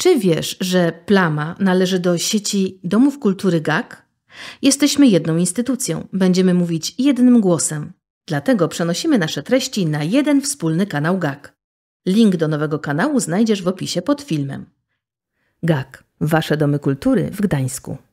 Czy wiesz, że Plama należy do sieci Domów Kultury GAK? Jesteśmy jedną instytucją, będziemy mówić jednym głosem. Dlatego przenosimy nasze treści na jeden wspólny kanał GAK. Link do nowego kanału znajdziesz w opisie pod filmem. GAK. Wasze domy kultury w Gdańsku.